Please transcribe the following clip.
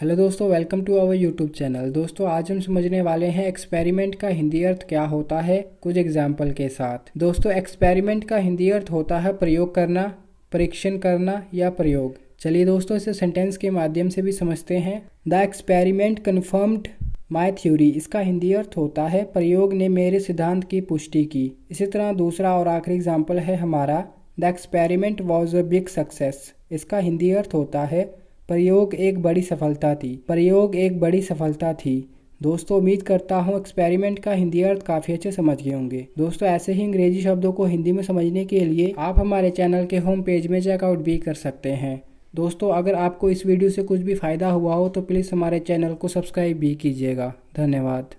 hello दोस्तों welcome to our YouTube channel दोस्तों आज हम समझने वाले हैं एक्सपेरिमेंट का हिंदी अर्थ क्या होता है कुछ एग्जाम्पल के साथ दोस्तों एक्सपेरिमेंट का हिंदी अर्थ होता है प्रयोग करना परीक्षण करना या प्रयोग चलिए दोस्तों इसे सेंटेंस के माध्यम से भी समझते हैं the experiment confirmed my theory इसका हिंदी अर्थ होता है प्रयोग ने मेरे सिद्धांत की पुष्टि की इसी तरह दूसरा और आखिरी एग्जाम्पल है हमारा the experiment was a big success इसका हिंदी अर्थ होता है प्रयोग एक बड़ी सफलता थी प्रयोग एक बड़ी सफलता थी दोस्तों उम्मीद करता हूँ एक्सपेरिमेंट का हिंदी अर्थ काफ़ी अच्छे समझ गए होंगे दोस्तों ऐसे ही अंग्रेजी शब्दों को हिंदी में समझने के लिए आप हमारे चैनल के होम पेज में चेकआउट भी कर सकते हैं दोस्तों अगर आपको इस वीडियो से कुछ भी फ़ायदा हुआ हो तो प्लीज़ हमारे चैनल को सब्सक्राइब भी कीजिएगा धन्यवाद